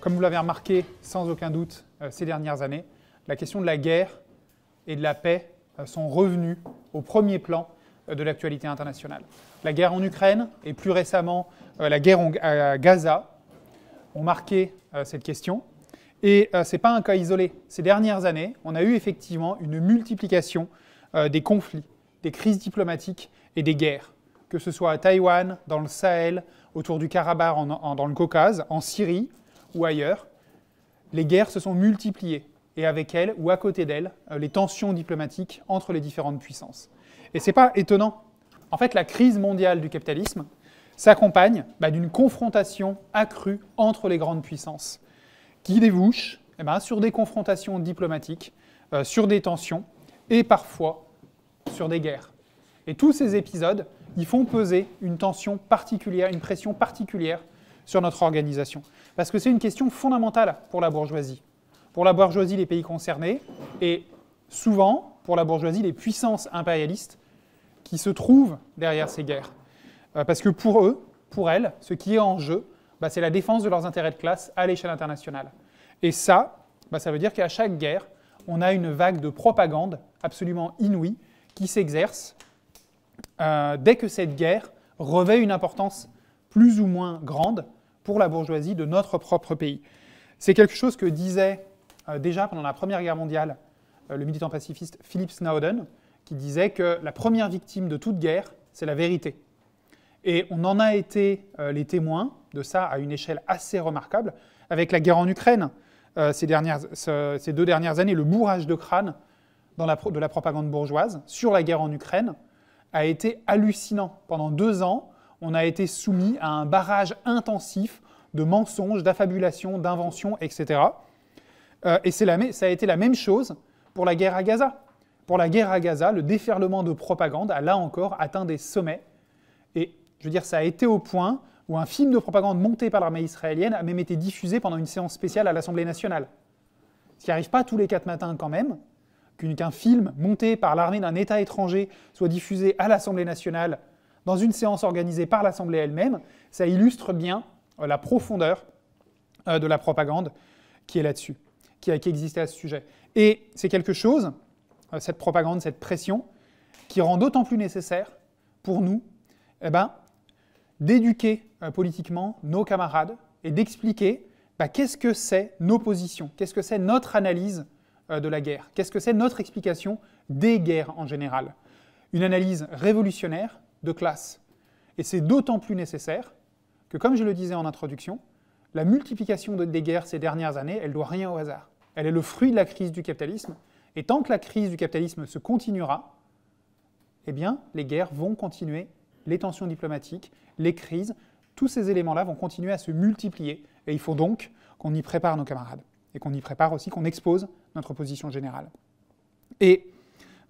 Comme vous l'avez remarqué sans aucun doute euh, ces dernières années, la question de la guerre et de la paix euh, sont revenues au premier plan euh, de l'actualité internationale. La guerre en Ukraine et plus récemment la guerre à Gaza ont marqué cette question. Et ce n'est pas un cas isolé. Ces dernières années, on a eu effectivement une multiplication des conflits, des crises diplomatiques et des guerres, que ce soit à Taïwan, dans le Sahel, autour du Karabakh, dans le Caucase, en Syrie, ou ailleurs, les guerres se sont multipliées, et avec elles, ou à côté d'elles, euh, les tensions diplomatiques entre les différentes puissances. Et ce n'est pas étonnant. En fait, la crise mondiale du capitalisme s'accompagne bah, d'une confrontation accrue entre les grandes puissances, qui débouche eh ben, sur des confrontations diplomatiques, euh, sur des tensions, et parfois sur des guerres. Et tous ces épisodes, ils font peser une tension particulière, une pression particulière sur notre organisation. Parce que c'est une question fondamentale pour la bourgeoisie. Pour la bourgeoisie, les pays concernés, et souvent, pour la bourgeoisie, les puissances impérialistes qui se trouvent derrière ces guerres. Euh, parce que pour eux, pour elles, ce qui est en jeu, bah, c'est la défense de leurs intérêts de classe à l'échelle internationale. Et ça, bah, ça veut dire qu'à chaque guerre, on a une vague de propagande absolument inouïe qui s'exerce euh, dès que cette guerre revêt une importance plus ou moins grande pour la bourgeoisie de notre propre pays. C'est quelque chose que disait euh, déjà pendant la Première Guerre mondiale euh, le militant pacifiste Philip Snowden, qui disait que la première victime de toute guerre, c'est la vérité. Et on en a été euh, les témoins de ça à une échelle assez remarquable, avec la guerre en Ukraine ces, ces, deux dernières années, le bourrage de crâne de la propagande bourgeoise sur la guerre en Ukraine a été hallucinant. Pendant deux ans, on a été soumis à un barrage intensif de mensonges, d'affabulations, d'inventions, etc. et euh, la, ça a été la même chose pour la guerre à Gaza. Pour la guerre à Gaza, le déferlement de propagande a là encore atteint des sommets. Et je veux dire, ça a été au point où un film de propagande monté par l'armée israélienne a même été diffusé pendant une séance spéciale à l'Assemblée nationale. Ce qui n'arrive pas tous les quatre matins quand même, qu'un film monté par l'armée d'un État étranger soit diffusé à l'Assemblée nationale dans une séance organisée par l'Assemblée elle-même, ça illustre bien euh, la profondeur euh, de la propagande qui est là-dessus, qui, existait à ce sujet. Et c'est quelque chose, euh, cette propagande, cette pression, qui rend d'autant plus nécessaire pour nous eh ben, d'éduquer politiquement nos camarades et d'expliquer bah, qu'est-ce que c'est nos positions, qu'est-ce que c'est notre analyse de la guerre, qu'est-ce que c'est notre explication des guerres en général. Une analyse révolutionnaire de classe. Et c'est d'autant plus nécessaire que, comme je le disais en introduction, la multiplication des guerres ces dernières années, elle ne doit rien au hasard. Elle est le fruit de la crise du capitalisme. Et tant que la crise du capitalisme se continuera, eh bien, les guerres vont continuer, les tensions diplomatiques, les crises, tous ces éléments-là vont continuer à se multiplier. Et il faut donc qu'on y prépare nos camarades et qu'on y prépare aussi, qu'on expose notre position générale. Et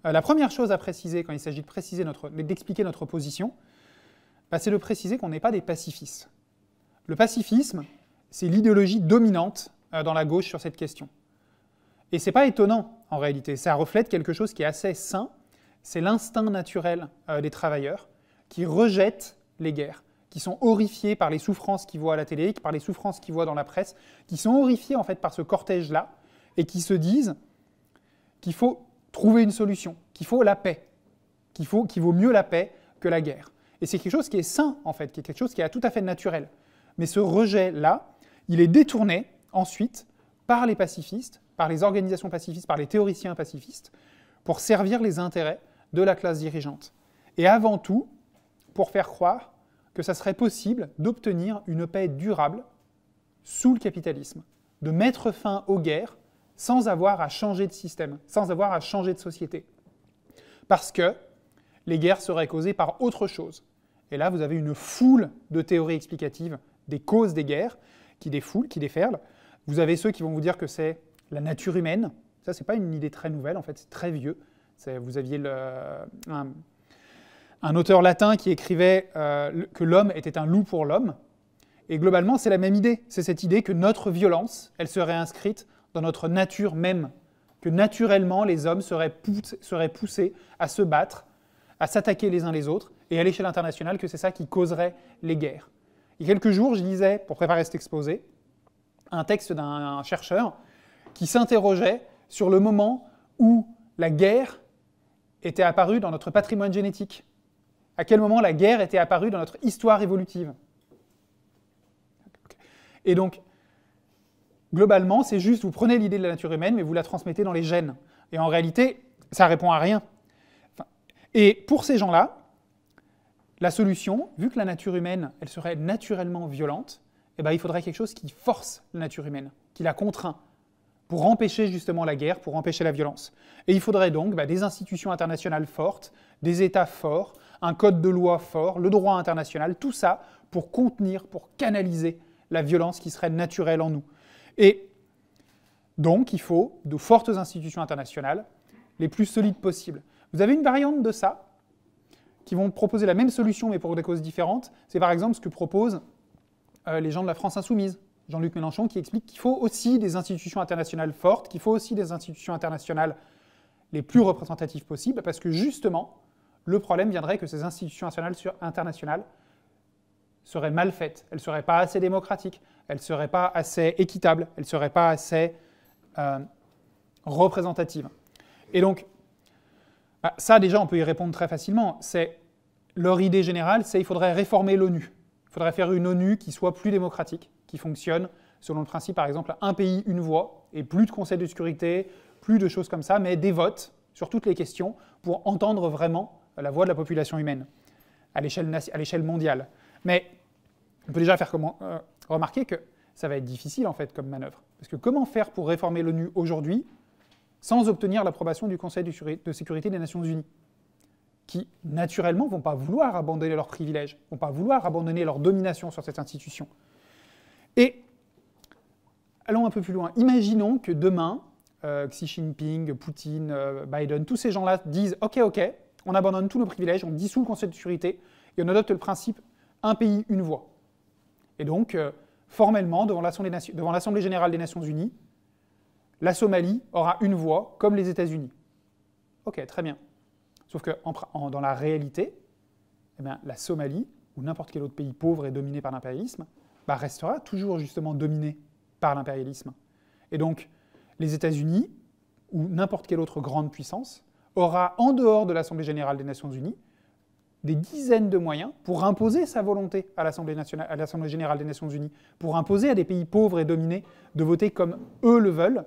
euh, la première chose à préciser quand il s'agit de notre, d'expliquer notre position, bah, c'est de préciser qu'on n'est pas des pacifistes. Le pacifisme, c'est l'idéologie dominante euh, dans la gauche sur cette question. Et c'est pas étonnant en réalité. Ça reflète quelque chose qui est assez sain. C'est l'instinct naturel euh, des travailleurs qui rejettent les guerres, qui sont horrifiés par les souffrances qu'ils voient à la télé, par les souffrances qu'ils voient dans la presse, qui sont horrifiés en fait par ce cortège-là et qui se disent qu'il faut trouver une solution, qu'il faut la paix, qu'il vaut mieux la paix que la guerre. Et c'est quelque chose qui est sain, en fait, qui est quelque chose qui est tout à fait naturel. Mais ce rejet-là, il est détourné ensuite par les pacifistes, par les organisations pacifistes, par les théoriciens pacifistes, pour servir les intérêts de la classe dirigeante. Et avant tout, pour faire croire que ça serait possible d'obtenir une paix durable sous le capitalisme, de mettre fin aux guerres sans avoir à changer de système, sans avoir à changer de société. Parce que les guerres seraient causées par autre chose. Et là, vous avez une foule de théories explicatives des causes des guerres qui défoulent, qui déferlent. Vous avez ceux qui vont vous dire que c'est la nature humaine. Ça, n'est pas une idée très nouvelle, en fait, c'est très vieux. Vous aviez un, auteur latin qui écrivait euh, que l'homme était un loup pour l'homme. Et globalement, c'est la même idée. C'est cette idée que notre violence, elle serait inscrite dans notre nature même, que naturellement les hommes seraient, poussés à se battre, à s'attaquer les uns les autres, et à l'échelle internationale, que c'est ça qui causerait les guerres. Il y a quelques jours, je lisais, pour préparer cet exposé, un texte d'un chercheur qui s'interrogeait sur le moment où la guerre était apparue dans notre patrimoine génétique. À quel moment la guerre était apparue dans notre histoire évolutive. Et donc, globalement, c'est juste, vous prenez l'idée de la nature humaine, mais vous la transmettez dans les gènes. Et en réalité, ça ne répond à rien. Et pour ces gens-là, la solution, vu que la nature humaine, elle serait naturellement violente, eh ben, il faudrait quelque chose qui force la nature humaine, qui la contraint, pour empêcher justement la guerre, pour empêcher la violence. Et il faudrait donc bah, des institutions internationales fortes, des États forts, un code de loi fort, le droit international, tout ça pour contenir, pour canaliser la violence qui serait naturelle en nous. Et donc, il faut de fortes institutions internationales, les plus solides possibles. Vous avez une variante de ça, qui vont proposer la même solution, mais pour des causes différentes. C'est par exemple ce que proposent euh, les gens de la France insoumise. Jean-Luc Mélenchon qui explique qu'il faut aussi des institutions internationales fortes, qu'il faut aussi des institutions internationales les plus représentatives possibles, parce que justement, le problème viendrait que ces institutions internationales, internationales seraient mal faites, elles ne seraient pas assez démocratiques, elle ne serait pas assez équitable, elle ne serait pas assez euh, représentative. Et donc, bah, ça déjà, on peut y répondre très facilement. C'est leur idée générale, c'est qu'il faudrait réformer l'ONU. Il faudrait faire une ONU qui soit plus démocratique, qui fonctionne selon le principe, par exemple, un pays, une voix, et plus de conseils de sécurité, plus de choses comme ça, mais des votes sur toutes les questions pour entendre vraiment la voix de la population humaine à l'échelle mondiale. Mais on peut déjà faire comment, euh, Remarquez que ça va être difficile en fait comme manœuvre. Parce que comment faire pour réformer l'ONU aujourd'hui sans obtenir l'approbation du Conseil de sécurité des Nations Unies qui naturellement vont pas vouloir abandonner leurs privilèges, vont pas vouloir abandonner leur domination sur cette institution. Et allons un peu plus loin. Imaginons que demain, euh, Xi Jinping, Poutine, euh, Biden, tous ces gens-là disent OK, OK, on abandonne tous nos privilèges, on dissout le Conseil de sécurité et on adopte le principe un pays, une voix. Et donc, euh, formellement, devant l'Assemblée générale des Nations unies, la Somalie aura une voix comme les États-Unis. Ok, très bien. Sauf que dans la réalité, eh la Somalie, ou n'importe quel autre pays pauvre et dominé par l'impérialisme, bah, restera toujours justement dominé par l'impérialisme. Et donc, les États-Unis, ou n'importe quelle autre grande puissance, aura, en dehors de l'Assemblée générale des Nations unies, des dizaines de moyens pour imposer sa volonté à l'Assemblée à l'Assemblée générale des Nations Unies, pour imposer à des pays pauvres et dominés de voter comme eux le veulent,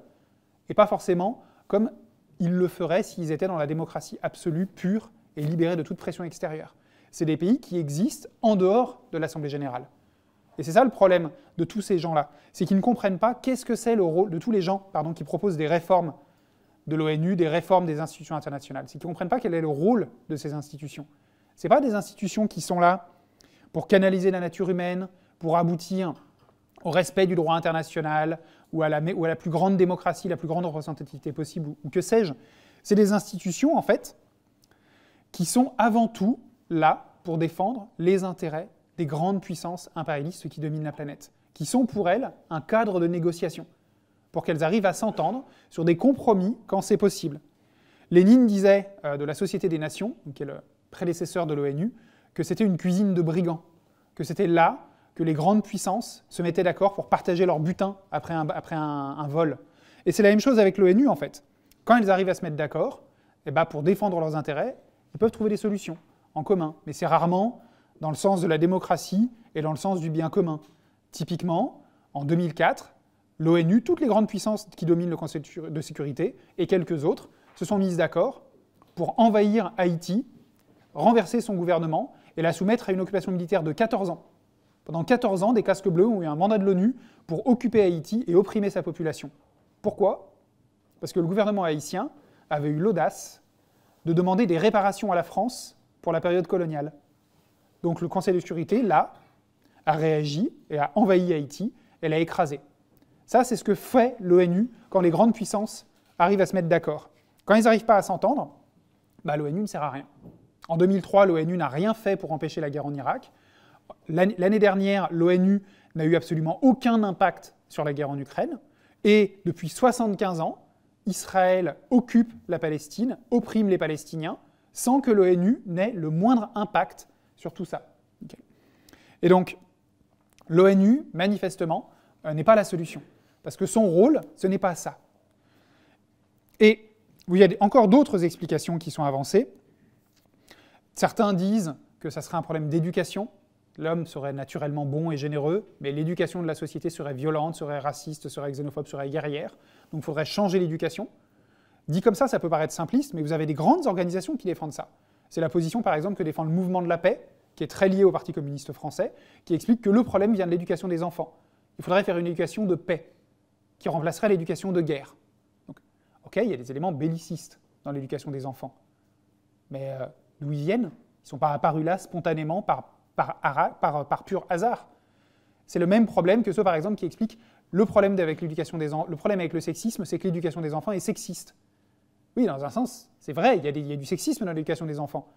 et pas forcément comme ils le feraient s'ils étaient dans la démocratie absolue, pure et libérée de toute pression extérieure. C'est des pays qui existent en dehors de l'Assemblée générale. Et c'est ça le problème de tous ces gens-là, c'est qu'ils ne comprennent pas qu'est-ce que c'est le rôle de tous les gens pardon, qui proposent des réformes de l'ONU, des réformes des institutions internationales, c'est qu'ils ne comprennent pas quel est le rôle de ces institutions. Ce pas des institutions qui sont là pour canaliser la nature humaine, pour aboutir au respect du droit international ou à la, plus grande démocratie, la plus grande représentativité possible, ou, que sais-je. C'est des institutions, en fait, qui sont avant tout là pour défendre les intérêts des grandes puissances impérialistes qui dominent la planète, qui sont pour elles un cadre de négociation, pour qu'elles arrivent à s'entendre sur des compromis quand c'est possible. Lénine disait euh, de la Société des Nations, qui est le, prédécesseur de l'ONU, que c'était une cuisine de brigands, que c'était là que les grandes puissances se mettaient d'accord pour partager leur butin après un, après un, vol. Et c'est la même chose avec l'ONU, en fait. Quand elles arrivent à se mettre d'accord, eh ben, pour défendre leurs intérêts, ils peuvent trouver des solutions en commun. Mais c'est rarement dans le sens de la démocratie et dans le sens du bien commun. Typiquement, en 2004, l'ONU, toutes les grandes puissances qui dominent le Conseil de sécurité et quelques autres se sont mises d'accord pour envahir Haïti renverser son gouvernement et la soumettre à une occupation militaire de 14 ans. Pendant 14 ans, des casques bleus ont eu un mandat de l'ONU pour occuper Haïti et opprimer sa population. Pourquoi Parce que le gouvernement haïtien avait eu l'audace de demander des réparations à la France pour la période coloniale. Donc le Conseil de sécurité, là, a réagi et a envahi Haïti et l'a écrasé. Ça, c'est ce que fait l'ONU quand les grandes puissances arrivent à se mettre d'accord. Quand ils n'arrivent pas à s'entendre, bah, l'ONU ne sert à rien. En 2003, l'ONU n'a rien fait pour empêcher la guerre en Irak. L'année dernière, l'ONU n'a eu absolument aucun impact sur la guerre en Ukraine. Et depuis 75 ans, Israël occupe la Palestine, opprime les Palestiniens, sans que l'ONU n'ait le moindre impact sur tout ça. Et donc, l'ONU, manifestement, euh, n'est pas la solution. Parce que son rôle, ce n'est pas ça. Et il y a encore d'autres explications qui sont avancées. Certains disent que ça serait un problème d'éducation. L'homme serait naturellement bon et généreux, mais l'éducation de la société serait violente, serait raciste, serait xénophobe, serait guerrière. Donc il faudrait changer l'éducation. Dit comme ça, ça peut paraître simpliste, mais vous avez des grandes organisations qui défendent ça. C'est la position, par exemple, que défend le mouvement de la paix, qui est très lié au Parti communiste français, qui explique que le problème vient de l'éducation des enfants. Il faudrait faire une éducation de paix, qui remplacerait l'éducation de guerre. Donc, ok, il y a des éléments bellicistes dans l'éducation des enfants, mais euh, d'où ils viennent. Ils ne sont pas apparus là spontanément par, par, pur hasard. C'est le même problème que ceux, par exemple, qui expliquent le problème avec l'éducation des le problème avec le sexisme, c'est que l'éducation des enfants est sexiste. Oui, dans un sens, c'est vrai, il y, a il y, a du sexisme dans l'éducation des enfants,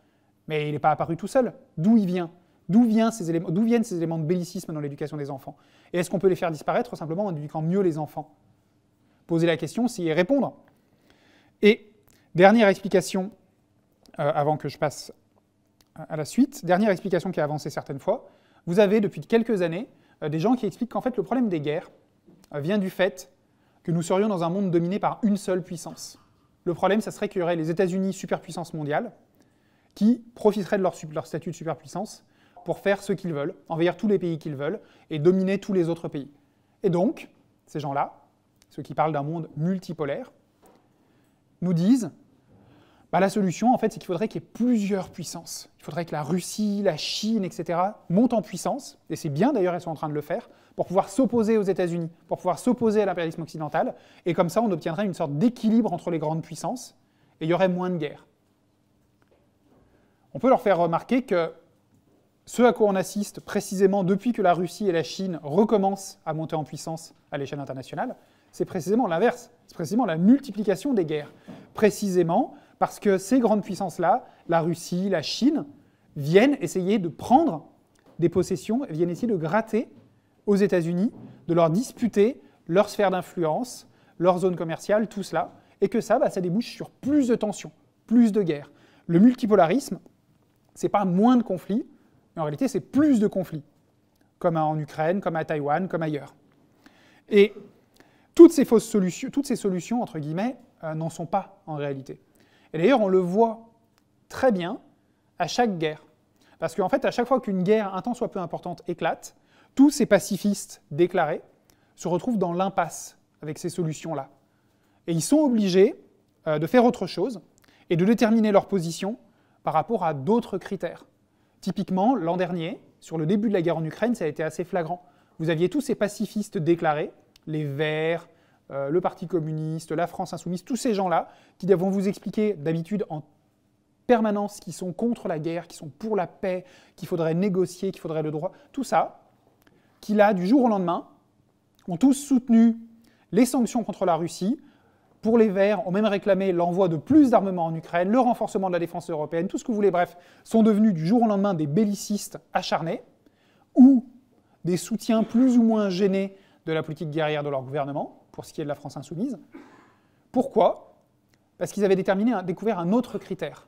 mais il n'est pas apparu tout seul. D'où il vient D'où viennent ces éléments de bellicisme dans l'éducation des enfants Et est-ce qu'on peut les faire disparaître simplement en éduquant mieux les enfants Poser la question, c'est répondre. Et dernière explication euh, avant que je passe à la suite. Dernière explication qui a avancé certaines fois. Vous avez depuis quelques années euh, des gens qui expliquent qu'en fait le problème des guerres euh, vient du fait que nous serions dans un monde dominé par une seule puissance. Le problème, ça serait qu'il y aurait les États-Unis, superpuissance mondiale, qui profiteraient de leur statut de superpuissance pour faire ce qu'ils veulent, envahir tous les pays qu'ils veulent et dominer tous les autres pays. Et donc, ces gens-là, ceux qui parlent d'un monde multipolaire, nous disent bah, la solution, en fait, c'est qu'il faudrait qu'il y ait plusieurs puissances. Il faudrait que la Russie, la Chine, etc. montent en puissance, et c'est bien d'ailleurs, elles sont en train de le faire, pour pouvoir s'opposer aux États-Unis, pour pouvoir s'opposer à l'impérialisme occidental, et comme ça, on obtiendrait une sorte d'équilibre entre les grandes puissances, et il y aurait moins de guerres. On peut leur faire remarquer que ce à quoi on assiste précisément depuis que la Russie et la Chine recommencent à monter en puissance à l'échelle internationale, c'est précisément l'inverse, c'est précisément la multiplication des guerres. Précisément, parce que ces grandes puissances-là, la Russie, la Chine, viennent essayer de prendre des possessions, viennent essayer de gratter aux États-Unis, de leur disputer leur sphère d'influence, leur zone commerciale, tout cela, et que ça, bah, ça débouche sur plus de tensions, plus de guerres. Le multipolarisme, c'est pas moins de conflits, mais en réalité, c'est plus de conflits, comme en Ukraine, comme à Taïwan, comme ailleurs. Et toutes ces fausses solutions, toutes ces solutions, entre guillemets, euh, n'en sont pas en réalité. Et d'ailleurs, on le voit très bien à chaque guerre. Parce qu'en fait, à chaque fois qu'une guerre, un temps soit peu importante, éclate, tous ces pacifistes déclarés se retrouvent dans l'impasse avec ces solutions-là. Et ils sont obligés euh, de faire autre chose et de déterminer leur position par rapport à d'autres critères. Typiquement, l'an dernier, sur le début de la guerre en Ukraine, ça a été assez flagrant. Vous aviez tous ces pacifistes déclarés, les Verts, euh, le Parti communiste, la France insoumise, tous ces gens-là qui vont vous expliquer d'habitude en permanence qu'ils sont contre la guerre, qu'ils sont pour la paix, qu'il faudrait négocier, qu'il faudrait le droit, tout ça, qui là, du jour au lendemain, ont tous soutenu les sanctions contre la Russie. Pour les Verts, ont même réclamé l'envoi de plus d'armements en Ukraine, le renforcement de la défense européenne, tout ce que vous voulez, bref, sont devenus du jour au lendemain des bellicistes acharnés ou des soutiens plus ou moins gênés de la politique guerrière de leur gouvernement pour ce qui est de la France insoumise. Pourquoi Parce qu'ils avaient déterminé, découvert un autre critère.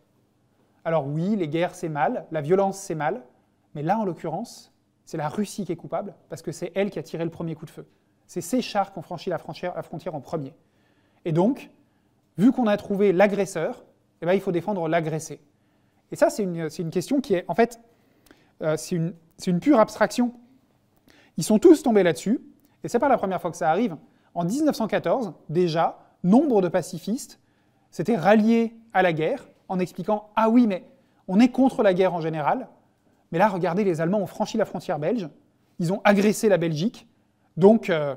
Alors oui, les guerres c'est mal, la violence c'est mal, mais là en l'occurrence, c'est la Russie qui est coupable, parce que c'est elle qui a tiré le premier coup de feu. C'est ses chars qui ont franchi la frontière, en premier. Et donc, vu qu'on a trouvé l'agresseur, eh ben, il faut défendre l'agressé. Et ça, c'est une, question qui est, en fait, euh, c'est une, une, pure abstraction. Ils sont tous tombés là-dessus, et c'est pas la première fois que ça arrive. En 1914, déjà, nombre de pacifistes s'étaient ralliés à la guerre en expliquant Ah oui, mais on est contre la guerre en général, mais là, regardez, les Allemands ont franchi la frontière belge, ils ont agressé la Belgique, donc euh,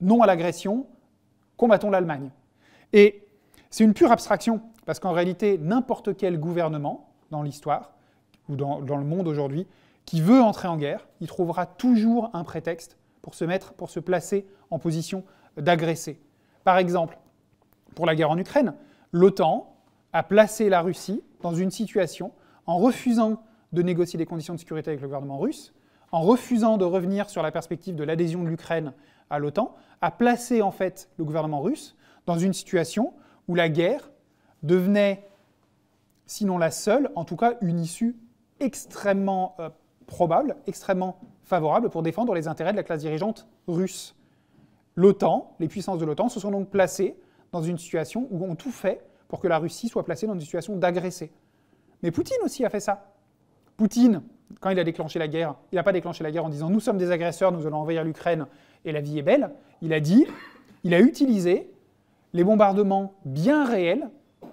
non à l'agression, combattons l'Allemagne. Et c'est une pure abstraction, parce qu'en réalité, n'importe quel gouvernement dans l'histoire, ou dans le monde aujourd'hui, qui veut entrer en guerre, il trouvera toujours un prétexte pour se mettre, pour se placer en position d'agresser. Par exemple, pour la guerre en Ukraine, l'OTAN a placé la Russie dans une situation en refusant de négocier des conditions de sécurité avec le gouvernement russe, en refusant de revenir sur la perspective de l'adhésion de l'Ukraine à l'OTAN, a placé en fait le gouvernement russe dans une situation où la guerre devenait, sinon la seule, en tout cas une issue extrêmement euh, probable, extrêmement favorable pour défendre les intérêts de la classe dirigeante russe. L'OTAN, les puissances de l'OTAN, se sont donc placées dans une situation où ont tout fait pour que la Russie soit placée dans une situation d'agressé. Mais Poutine aussi a fait ça. Poutine, quand il a déclenché la guerre, il n'a pas déclenché la guerre en disant nous sommes des agresseurs, nous allons envahir l'Ukraine et la vie est belle. Il a dit, il a utilisé les bombardements bien réels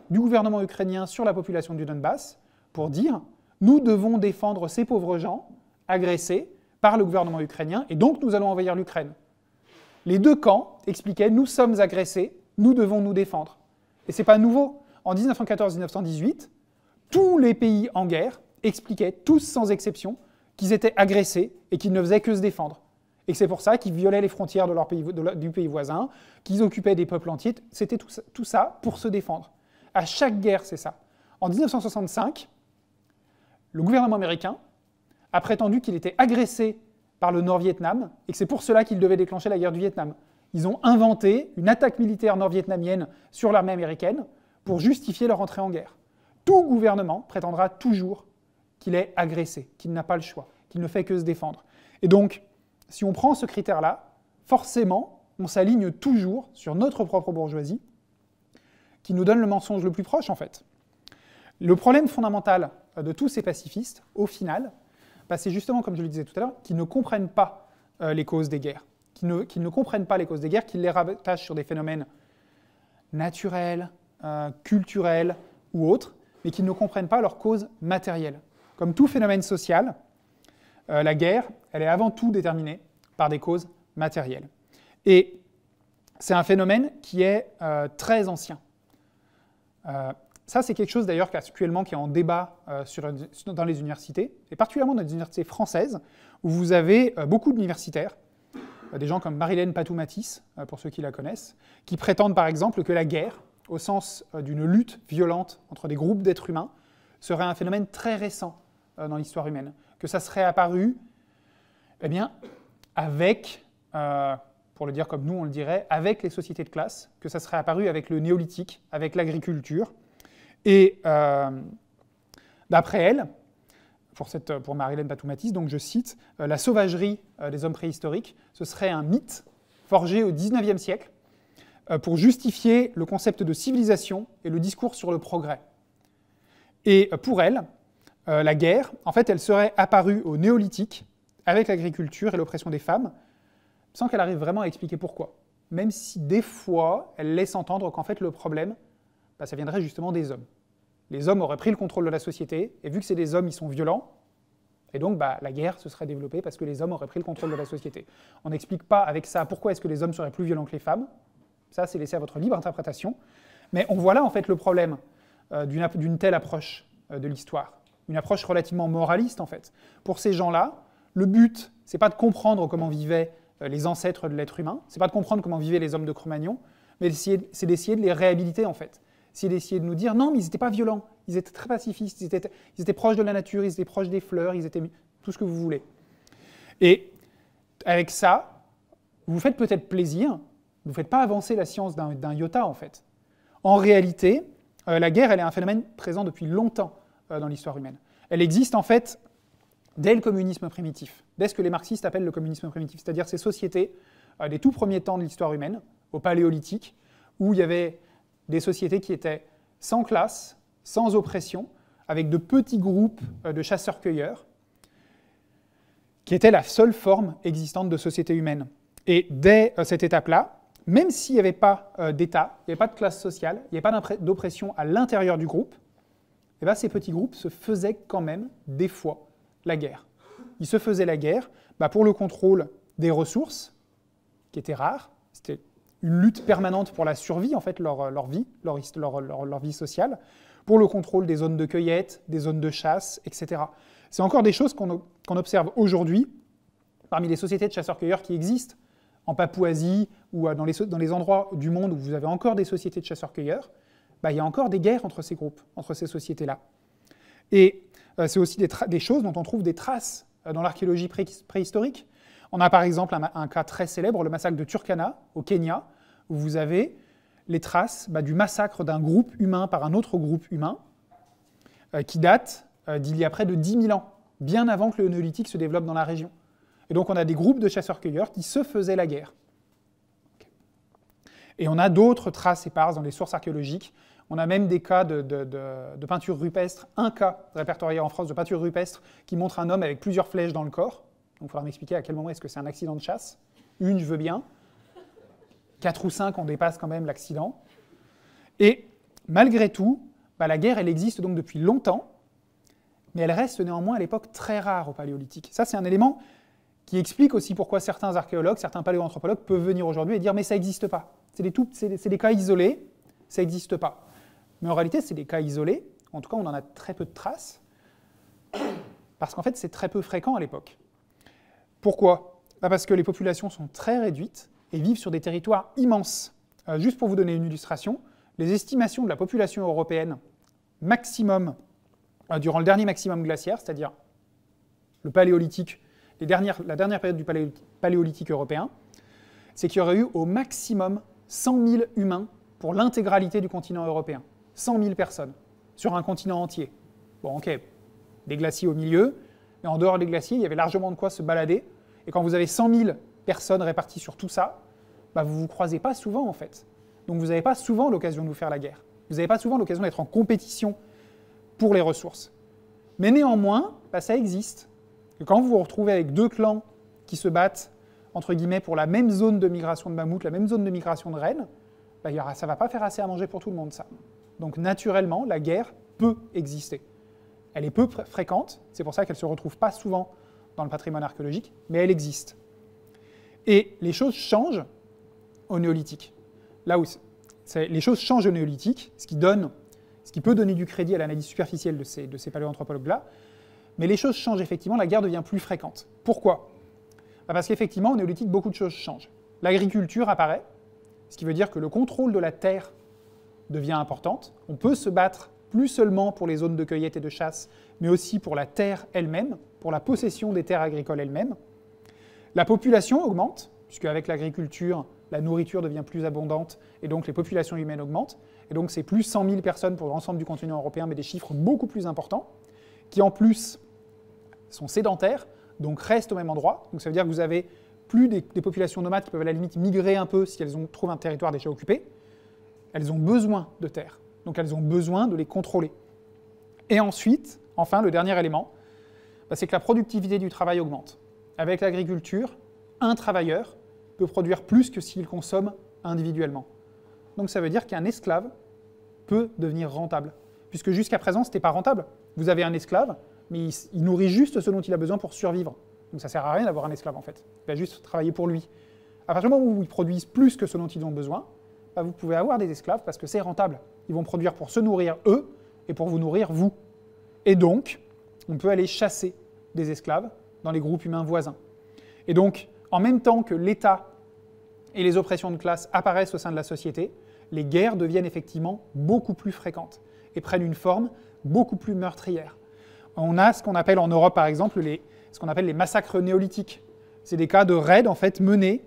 du gouvernement ukrainien sur la population du Donbass pour dire nous devons défendre ces pauvres gens agressés par le gouvernement ukrainien, et donc nous allons envahir l'Ukraine. Les deux camps expliquaient Nous sommes agressés, nous devons nous défendre. Et c'est pas nouveau. En 1914-1918, tous les pays en guerre expliquaient, tous sans exception, qu'ils étaient agressés et qu'ils ne faisaient que se défendre. Et c'est pour ça qu'ils violaient les frontières de leur pays, du pays voisin, qu'ils occupaient des peuples entiers. C'était tout, tout ça pour se défendre. À chaque guerre, c'est ça. En 1965, le gouvernement américain a prétendu qu'il était agressé par le Nord-Vietnam et que c'est pour cela qu'il devait déclencher la guerre du Vietnam. Ils ont inventé une attaque militaire nord-vietnamienne sur l'armée américaine pour justifier leur entrée en guerre. Tout gouvernement prétendra toujours qu'il est agressé, qu'il n'a pas le choix, qu'il ne fait que se défendre. Et donc, si on prend ce critère-là, forcément, on s'aligne toujours sur notre propre bourgeoisie, qui nous donne le mensonge le plus proche, en fait. Le problème fondamental de tous ces pacifistes, au final, c'est justement, comme je le disais tout à l'heure, qu'ils euh, ne comprennent pas les causes des guerres, qu'ils ne, comprennent pas les causes des guerres, qu'ils les rattachent sur des phénomènes naturels, euh, culturels ou autres, mais qu'ils ne comprennent pas leurs causes matérielles. Comme tout phénomène social, euh, la guerre, elle est avant tout déterminée par des causes matérielles. Et c'est un phénomène qui est très ancien. Ça, c'est quelque chose d'ailleurs actuellement qui est en débat euh, dans les universités, et particulièrement dans les universités françaises, où vous avez euh, beaucoup d'universitaires, euh, des gens comme Marilène Patou-Matisse, pour ceux qui la connaissent, qui prétendent par exemple que la guerre, au sens d'une lutte violente entre des groupes d'êtres humains, serait un phénomène très récent dans l'histoire humaine, que ça serait apparu eh bien, avec, pour le dire comme nous on le dirait, avec les sociétés de classe, que ça serait apparu avec le néolithique, avec l'agriculture, et euh, d'après elle, pour, cette, marie Patoumatis, donc je cite, euh, la sauvagerie euh, des hommes préhistoriques, ce serait un mythe forgé au XIXe siècle pour justifier le concept de civilisation et le discours sur le progrès. Et pour elle, la guerre, en fait, elle serait apparue au néolithique avec l'agriculture et l'oppression des femmes, sans qu'elle arrive vraiment à expliquer pourquoi. Même si des fois, elle laisse entendre qu'en fait, le problème, bah, ça viendrait justement des hommes. Les hommes auraient pris le contrôle de la société, et vu que c'est des hommes, ils sont violents, et donc bah, la guerre se serait développée parce que les hommes auraient pris le contrôle de la société. On n'explique pas avec ça pourquoi est-ce que les hommes seraient plus violents que les femmes. Ça, c'est laissé à votre libre interprétation. Mais on voit là en fait le problème euh, d'une telle approche euh, de l'histoire. Une approche relativement moraliste en fait. Pour ces gens-là, le but, c'est pas de comprendre comment vivaient euh, les ancêtres de l'être humain, c'est pas de comprendre comment vivaient les hommes de Cro-Magnon, mais c'est d'essayer de les réhabiliter en fait c'est d'essayer de nous dire non, mais ils n'étaient pas violents, ils étaient très pacifistes, ils étaient, ils étaient proches de la nature, ils étaient proches des fleurs, ils étaient tout ce que vous voulez. Et avec ça, vous faites peut-être plaisir, vous ne faites pas avancer la science d'un iota en fait. En réalité, euh, la guerre, elle est un phénomène présent depuis longtemps euh, dans l'histoire humaine. Elle existe en fait dès le communisme primitif, dès ce que les marxistes appellent le communisme primitif, c'est-à-dire ces sociétés euh, des tout premiers temps de l'histoire humaine, au paléolithique, où il y avait des sociétés qui étaient sans classe, sans oppression, avec de petits groupes euh, de chasseurs-cueilleurs, qui étaient la seule forme existante de société humaine. Et dès euh, cette étape-là, même s'il n'y avait pas euh, d'État, il n'y avait pas de classe sociale, il n'y avait pas d'oppression à l'intérieur du groupe, eh ben, ces petits groupes se faisaient quand même, des fois, la guerre. Ils se faisaient la guerre bah, pour le contrôle des ressources, qui étaient rares, une lutte permanente pour la survie, en fait, leur, euh, vie, leur, leur, vie sociale, pour le contrôle des zones de cueillette, des zones de chasse, etc. C'est encore des choses qu'on observe aujourd'hui parmi les sociétés de chasseurs-cueilleurs qui existent en Papouasie ou dans les, dans les, endroits du monde où vous avez encore des sociétés de chasseurs-cueilleurs, bah, il y a encore des guerres entre ces groupes, entre ces sociétés-là. Et euh, c'est aussi des, des, choses dont on trouve des traces euh, dans l'archéologie préhistorique. On a par exemple un, cas très célèbre, le massacre de Turkana au Kenya, où vous avez les traces bah, du massacre d'un groupe humain par un autre groupe humain, euh, qui date euh, d'il y a près de 10 000 ans, bien avant que le néolithique se développe dans la région. Et donc on a des groupes de chasseurs-cueilleurs qui se faisaient la guerre. Et on a d'autres traces éparses dans les sources archéologiques. On a même des cas de, de peinture rupestre, un cas répertorié en France de peinture rupestre qui montre un homme avec plusieurs flèches dans le corps. Donc il faudra m'expliquer à quel moment est-ce que c'est un accident de chasse. Une, je veux bien. Quatre ou cinq, on dépasse quand même l'accident. Et malgré tout, bah, la guerre, elle existe donc depuis longtemps, mais elle reste néanmoins à l'époque très rare au Paléolithique. Ça, c'est un élément qui explique aussi pourquoi certains archéologues, certains paléoanthropologues peuvent venir aujourd'hui et dire mais ça n'existe pas. C'est des, c'est des cas isolés, ça n'existe pas. Mais en réalité, c'est des cas isolés. En tout cas, on en a très peu de traces, parce qu'en fait, c'est très peu fréquent à l'époque. Pourquoi bah, Parce que les populations sont très réduites et vivent sur des territoires immenses. Euh, juste pour vous donner une illustration, les estimations de la population européenne maximum euh, durant le dernier maximum glaciaire, c'est-à-dire le paléolithique, la dernière période du paléolithique européen, c'est qu'il y aurait eu au maximum 100 000 humains pour l'intégralité du continent européen. 100 000 personnes sur un continent entier. Bon, ok, des glaciers au milieu, mais en dehors des glaciers, il y avait largement de quoi se balader. Et quand vous avez 100 000 personnes réparties sur tout ça, bah, vous ne vous croisez pas souvent en fait. Donc vous n'avez pas souvent l'occasion de vous faire la guerre. Vous n'avez pas souvent l'occasion d'être en compétition pour les ressources. Mais néanmoins, bah, ça existe. Et quand vous vous retrouvez avec deux clans qui se battent, entre guillemets, pour la même zone de migration de mammouth, la même zone de migration de rennes, bah, ça ne va pas faire assez à manger pour tout le monde, ça. Donc naturellement, la guerre peut exister. Elle est peu fréquente, c'est pour ça qu'elle ne se retrouve pas souvent dans le patrimoine archéologique, mais elle existe. Et les choses changent au néolithique. Là où les choses changent au néolithique, ce qui, donne, ce qui peut donner du crédit à l'analyse superficielle de ces, de paléoanthropologues-là, mais les choses changent effectivement, la guerre devient plus fréquente. Pourquoi bah, Parce qu'effectivement, au néolithique, beaucoup de choses changent. L'agriculture apparaît, ce qui veut dire que le contrôle de la terre devient importante. On peut se battre plus seulement pour les zones de cueillette et de chasse, mais aussi pour la terre elle-même, pour la possession des terres agricoles elles-mêmes. La population augmente, puisque avec l'agriculture, la nourriture devient plus abondante, et donc les populations humaines augmentent. Et donc c'est plus 100 000 personnes pour l'ensemble du continent européen, mais des chiffres beaucoup plus importants, qui en plus sont sédentaires, donc restent au même endroit. Donc ça veut dire que vous avez plus des, populations nomades qui peuvent à la limite migrer un peu si elles ont, trouvé un territoire déjà occupé. Elles ont besoin de terres. Donc elles ont besoin de les contrôler. Et ensuite, enfin, le dernier élément, bah, c'est que la productivité du travail augmente. Avec l'agriculture, un travailleur peut produire plus que s'il consomme individuellement. Donc ça veut dire qu'un esclave peut devenir rentable. Puisque jusqu'à présent, ce n'était pas rentable. Vous avez un esclave, mais il, nourrit juste ce dont il a besoin pour survivre. Donc ça ne sert à rien d'avoir un esclave en fait. Il va juste travailler pour lui. À partir du moment où ils produisent plus que ce dont ils ont besoin, bah, vous pouvez avoir des esclaves parce que c'est rentable. Ils vont produire pour se nourrir eux et pour vous nourrir vous. Et donc, on peut aller chasser des esclaves dans les groupes humains voisins. Et donc, en même temps que l'État et les oppressions de classe apparaissent au sein de la société, les guerres deviennent effectivement beaucoup plus fréquentes et prennent une forme beaucoup plus meurtrière. On a ce qu'on appelle en Europe, par exemple, les, ce qu'on appelle les massacres néolithiques. C'est des cas de raids en fait menés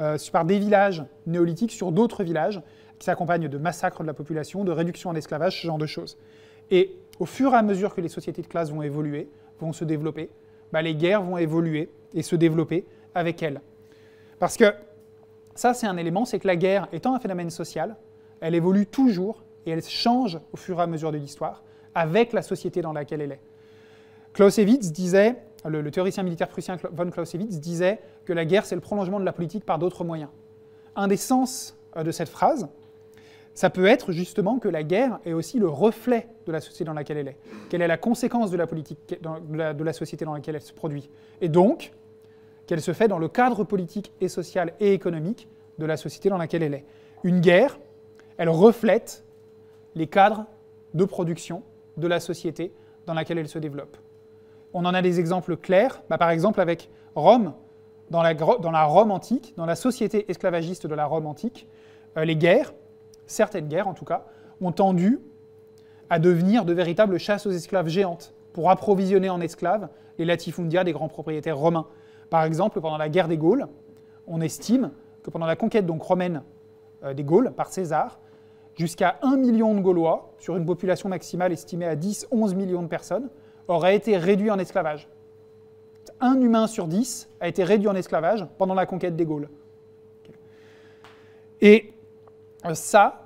euh, par des villages néolithiques sur d'autres villages qui s'accompagne de massacres de la population, de réduction en esclavage, ce genre de choses. Et au fur et à mesure que les sociétés de classe vont évoluer, vont se développer, bah, les guerres vont évoluer et se développer avec elles. Parce que ça, c'est un élément, c'est que la guerre étant un phénomène social, elle évolue toujours et elle change au fur et à mesure de l'histoire avec la société dans laquelle elle est. Clausewitz disait, le, théoricien militaire prussien von Clausewitz disait que la guerre, c'est le prolongement de la politique par d'autres moyens. Un des sens euh, de cette phrase, ça peut être justement que la guerre est aussi le reflet de la société dans laquelle elle est, qu'elle est la conséquence de la, politique, de la, société dans laquelle elle se produit, et donc qu'elle se fait dans le cadre politique et social et économique de la société dans laquelle elle est. Une guerre, elle reflète les cadres de production de la société dans laquelle elle se développe. On en a des exemples clairs, bah, par exemple avec Rome, dans la, Rome antique, dans la société esclavagiste de la Rome antique, euh, les guerres, certaines guerres en tout cas, ont tendu à devenir de véritables chasses aux esclaves géantes pour approvisionner en esclaves les latifundia des grands propriétaires romains. Par exemple, pendant la guerre des Gaules, on estime que pendant la conquête donc romaine euh, des Gaules par César, jusqu'à 1 million de Gaulois, sur une population maximale estimée à 10-11 millions de personnes, auraient été réduits en esclavage. Un humain sur 10 a été réduit en esclavage pendant la conquête des Gaules. Et euh, ça,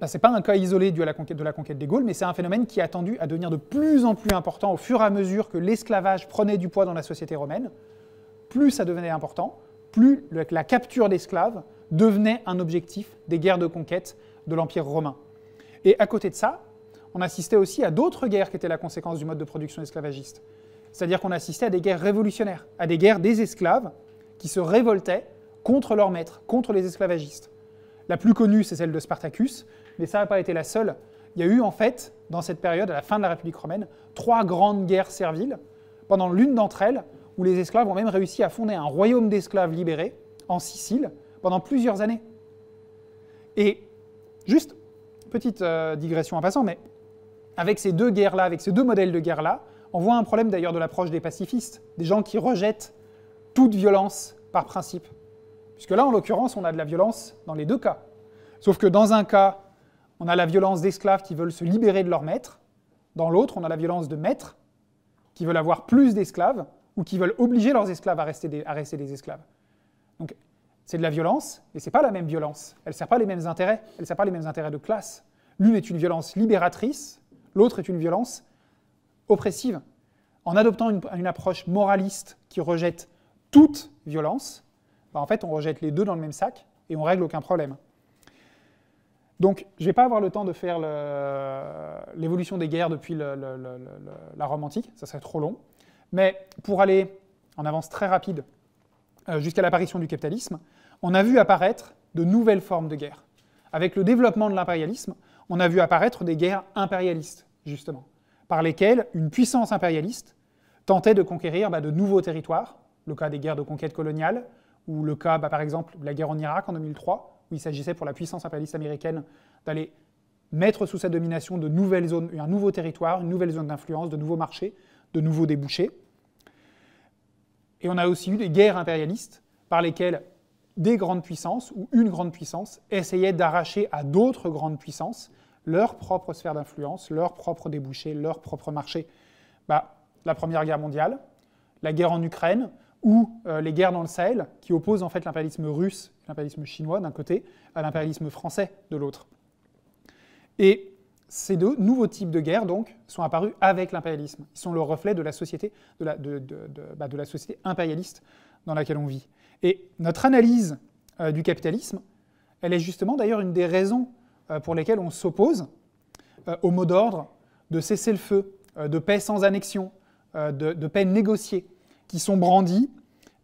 bah, ce n'est pas un cas isolé dû à la conquête, de la conquête des Gaules, mais c'est un phénomène qui a tendu à devenir de plus en plus important au fur et à mesure que l'esclavage prenait du poids dans la société romaine. Plus ça devenait important, plus la capture d'esclaves devenait un objectif des guerres de conquête de l'Empire romain. Et à côté de ça, on assistait aussi à d'autres guerres qui étaient la conséquence du mode de production esclavagiste. C'est-à-dire qu'on assistait à des guerres révolutionnaires, à des guerres des esclaves qui se révoltaient contre leurs maîtres, contre les esclavagistes. La plus connue, c'est celle de Spartacus, mais ça n'a pas été la seule. Il y a eu en fait, dans cette période, à la fin de la République romaine, trois grandes guerres serviles, pendant l'une d'entre elles, où les esclaves ont même réussi à fonder un royaume d'esclaves libérés en Sicile pendant plusieurs années. Et juste, petite euh, digression en passant, mais avec ces deux guerres-là, avec ces deux modèles de guerre-là, on voit un problème d'ailleurs de l'approche des pacifistes, des gens qui rejettent toute violence par principe. Puisque là, en l'occurrence, on a de la violence dans les deux cas. Sauf que dans un cas, on a la violence d'esclaves qui veulent se libérer de leur maître. Dans l'autre, on a la violence de maîtres qui veulent avoir plus d'esclaves ou qui veulent obliger leurs esclaves à rester des, esclaves. Donc, c'est de la violence, mais ce n'est pas la même violence. Elle sert pas les mêmes intérêts. Elle sert pas les mêmes intérêts de classe. L'une est une violence libératrice, l'autre est une violence oppressive. En adoptant une approche moraliste qui rejette toute violence, bah, en fait, on rejette les deux dans le même sac et on règle aucun problème. Donc, je ne vais pas avoir le temps de faire l'évolution des guerres depuis la Rome antique, ça serait trop long. Mais pour aller en avance très rapide euh, jusqu'à l'apparition du capitalisme, on a vu apparaître de nouvelles formes de guerre. Avec le développement de l'impérialisme, on a vu apparaître des guerres impérialistes, justement, par lesquelles une puissance impérialiste tentait de conquérir bah, de nouveaux territoires, le cas des guerres de conquête coloniale, ou le cas, bah, par exemple, de la guerre en Irak en 2003, où il s'agissait pour la puissance impérialiste américaine d'aller mettre sous sa domination de nouvelles zones, un nouveau territoire, une nouvelle zone d'influence, de nouveaux marchés, de nouveaux débouchés. Et on a aussi eu des guerres impérialistes par lesquelles des grandes puissances ou une grande puissance essayaient d'arracher à d'autres grandes puissances leur propre sphère d'influence, leur propre débouché, leur propre marché. Bah, la Première Guerre mondiale, la guerre en Ukraine, ou euh, les guerres dans le Sahel, qui opposent en fait l'impérialisme russe, l'impérialisme chinois d'un côté, à l'impérialisme français de l'autre. Et ces deux nouveaux types de guerres, donc, sont apparus avec l'impérialisme. Ils sont le reflet de la société, de la, bah, société impérialiste dans laquelle on vit. Et notre analyse euh, du capitalisme, elle est justement d'ailleurs une des raisons euh, pour lesquelles on s'oppose au mot d'ordre de cesser le feu, de paix sans annexion, de paix négociée, qui sont brandis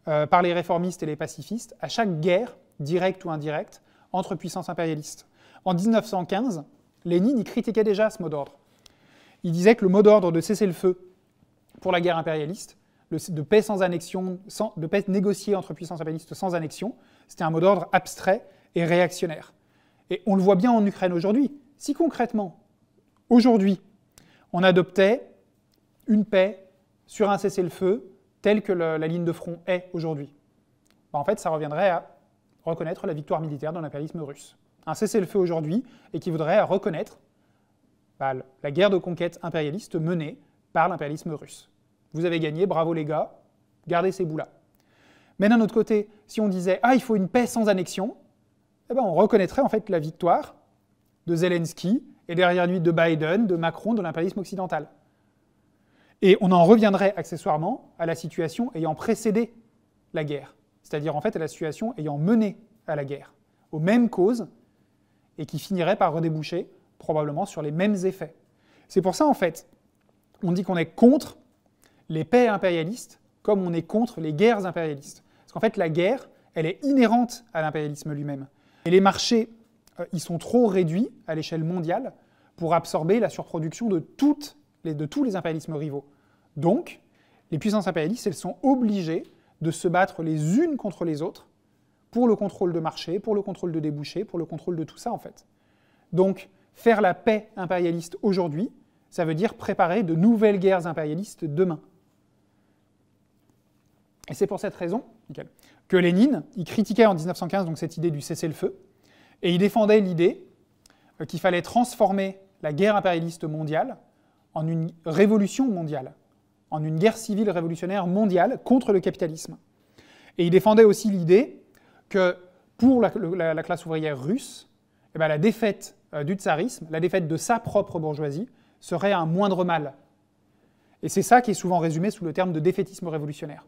euh, par les réformistes et les pacifistes à chaque guerre, directe ou indirecte, entre puissances impérialistes. En 1915, Lénine y critiquait déjà ce mot d'ordre. Il disait que le mot d'ordre de cesser le feu pour la guerre impérialiste, de paix sans annexion, de paix négociée entre puissances impérialistes sans annexion, c'était un mot d'ordre abstrait et réactionnaire. Et on le voit bien en Ukraine aujourd'hui. Si concrètement, aujourd'hui, on adoptait une paix sur un cessez-le-feu telle que la ligne de front est aujourd'hui, bah, en fait, ça reviendrait à reconnaître la victoire militaire de l'impérialisme russe. Un cessez-le-feu aujourd'hui et qui voudrait reconnaître bah, la guerre de conquête impérialiste menée par l'impérialisme russe. Vous avez gagné, bravo les gars, gardez ces bouts-là. Mais d'un autre côté, si on disait Ah, il faut une paix sans annexion, eh ben, on reconnaîtrait en fait la victoire de Zelensky et derrière lui de Biden, de Macron, de l'impérialisme occidental. Et on en reviendrait accessoirement à la situation ayant précédé la guerre, c'est-à-dire en fait à la situation ayant mené à la guerre, aux mêmes causes, et qui finirait par redéboucher probablement sur les mêmes effets. C'est pour ça en fait, on dit qu'on est contre les paix impérialistes comme on est contre les guerres impérialistes. Parce qu'en fait la guerre, elle est inhérente à l'impérialisme lui-même. Et les marchés, euh, ils sont trop réduits à l'échelle mondiale pour absorber la surproduction de toute de tous les impérialismes rivaux. Donc, les puissances impérialistes, elles sont obligées de se battre les unes contre les autres pour le contrôle de marché, pour le contrôle de débouchés, pour le contrôle de tout ça, en fait. Donc, faire la paix impérialiste aujourd'hui, ça veut dire préparer de nouvelles guerres impérialistes demain. Et c'est pour cette raison que Lénine, il critiquait en 1915 donc cette idée du cessez-le-feu, et il défendait l'idée euh, qu'il fallait transformer la guerre impérialiste mondiale en une révolution mondiale, en une guerre civile révolutionnaire mondiale contre le capitalisme. Et il défendait aussi l'idée que pour la, classe ouvrière russe, eh ben, la défaite euh, du tsarisme, la défaite de sa propre bourgeoisie, serait un moindre mal. Et c'est ça qui est souvent résumé sous le terme de défaitisme révolutionnaire.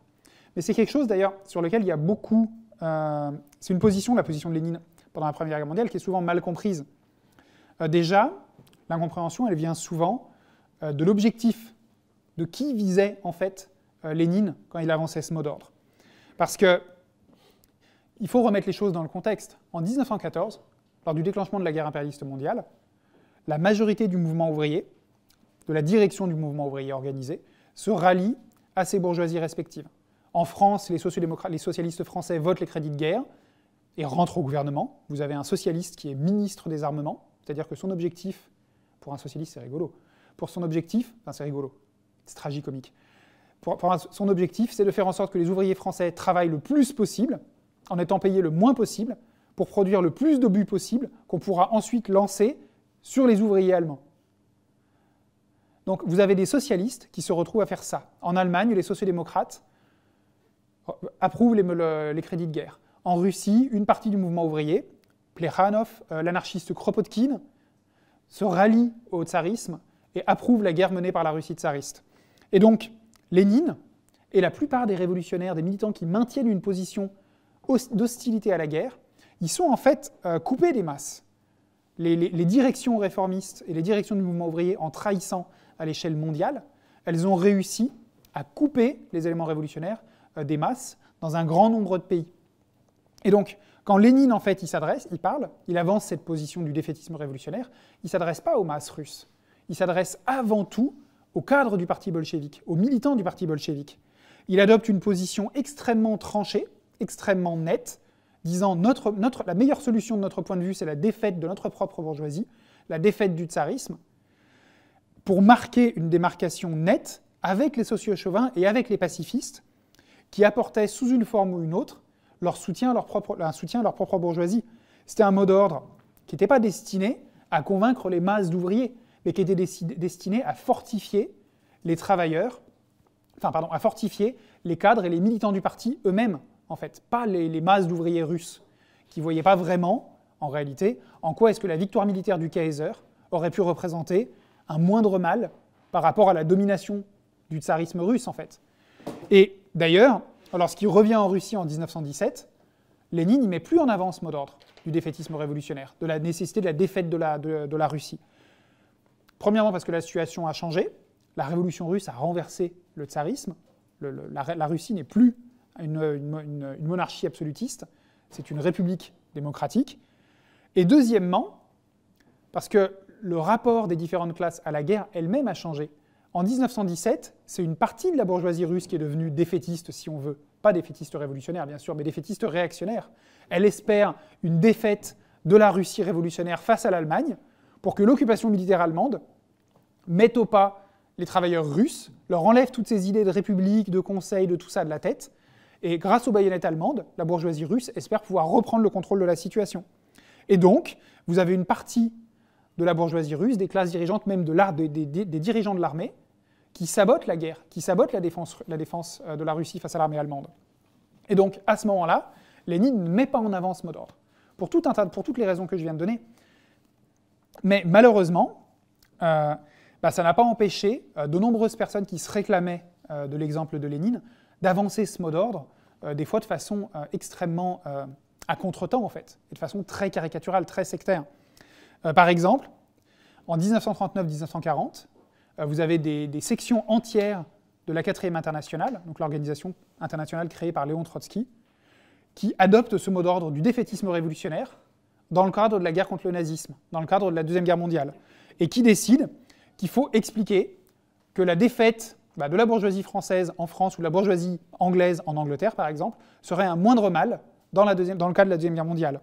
Mais c'est quelque chose d'ailleurs sur lequel il y a beaucoup... Euh, c'est une position, la position de Lénine pendant la Première Guerre mondiale, qui est souvent mal comprise. Euh, déjà, l'incompréhension, elle vient souvent euh, de l'objectif, de qui visait en fait euh, Lénine quand il avançait ce mot d'ordre. Parce que il faut remettre les choses dans le contexte. En 1914, lors du déclenchement de la guerre impérialiste mondiale, la majorité du mouvement ouvrier, de la direction du mouvement ouvrier organisé, se rallie à ses bourgeoisies respectives. En France, les, les socialistes français votent les crédits de guerre et rentrent au gouvernement. Vous avez un socialiste qui est ministre des armements, c'est-à-dire que son objectif, pour un socialiste c'est rigolo, pour son objectif, c'est rigolo, c'est tragique, comique. son objectif, c'est de faire en sorte que les ouvriers français travaillent le plus possible, en étant payés le moins possible, pour produire le plus d'obus possible, qu'on pourra ensuite lancer sur les ouvriers allemands. Donc vous avez des socialistes qui se retrouvent à faire ça. En Allemagne, les sociodémocrates approuvent les, crédits de guerre. En Russie, une partie du mouvement ouvrier, Plekhanov, euh, l'anarchiste Kropotkin, se rallie au tsarisme et approuve la guerre menée par la Russie tsariste. Et donc, Lénine et la plupart des révolutionnaires, des militants qui maintiennent une position d'hostilité à la guerre, ils sont en fait euh, coupés des masses. Les, directions réformistes et les directions du mouvement ouvrier, en trahissant à l'échelle mondiale, elles ont réussi à couper les éléments révolutionnaires euh, des masses dans un grand nombre de pays. Et donc, quand Lénine, en fait, il s'adresse, il parle, il avance cette position du défaitisme révolutionnaire, il ne s'adresse pas aux masses russes, il s'adresse avant tout au cadre du parti bolchevique, aux militants du parti bolchevique. Il adopte une position extrêmement tranchée, extrêmement nette, disant notre, notre, la meilleure solution de notre point de vue, c'est la défaite de notre propre bourgeoisie, la défaite du tsarisme, pour marquer une démarcation nette avec les sociaux chauvins et avec les pacifistes, qui apportaient sous une forme ou une autre leur soutien leur propre, un soutien à leur propre bourgeoisie. C'était un mot d'ordre qui n'était pas destiné à convaincre les masses d'ouvriers, mais qui était destiné à fortifier les travailleurs, enfin à fortifier les cadres et les militants du parti eux-mêmes, en fait, pas les, masses d'ouvriers russes, qui ne voyaient pas vraiment, en réalité, en quoi est-ce que la victoire militaire du Kaiser aurait pu représenter un moindre mal par rapport à la domination du tsarisme russe, en fait. Et d'ailleurs, lorsqu'il revient en Russie en 1917, Lénine n'y met plus en avant ce mot d'ordre du défaitisme révolutionnaire, de la nécessité de la défaite de la Russie. Premièrement parce que la situation a changé. La révolution russe a renversé le tsarisme. la, Russie n'est plus une monarchie absolutiste, c'est une république démocratique. Et deuxièmement, parce que le rapport des différentes classes à la guerre elle-même a changé. En 1917, c'est une partie de la bourgeoisie russe qui est devenue défaitiste, si on veut. Pas défaitiste révolutionnaire, bien sûr, mais défaitiste réactionnaire. Elle espère une défaite de la Russie révolutionnaire face à l'Allemagne pour que l'occupation militaire allemande mette au pas les travailleurs russes, leur enlève toutes ces idées de république, de conseil, de tout ça de la tête, et grâce aux baïonnettes allemandes, la bourgeoisie russe espère pouvoir reprendre le contrôle de la situation. Et donc, vous avez une partie de la bourgeoisie russe, des classes dirigeantes, même de des, dirigeants de l'armée, qui sabotent la guerre, qui sabotent la défense, euh, de la Russie face à l'armée allemande. Et donc, à ce moment-là, Lénine ne met pas en avant ce mot d'ordre. pour toutes les raisons que je viens de donner, mais malheureusement, euh, bah, ça n'a pas empêché euh, de nombreuses personnes qui se réclamaient euh, de l'exemple de Lénine d'avancer ce mot d'ordre, des fois de façon extrêmement à contretemps en fait, et de façon très caricaturale, très sectaire. par exemple, en 1939-1940, vous avez des, sections entières de la 4 internationale, donc l'organisation internationale créée par Léon Trotsky, qui adoptent ce mot d'ordre du défaitisme révolutionnaire dans le cadre de la guerre contre le nazisme, dans le cadre de la Deuxième Guerre mondiale, et qui décide qu'il faut expliquer que la défaite bah, de la bourgeoisie française en France ou la bourgeoisie anglaise en Angleterre, par exemple, serait un moindre mal dans, dans le cadre de la Deuxième Guerre mondiale.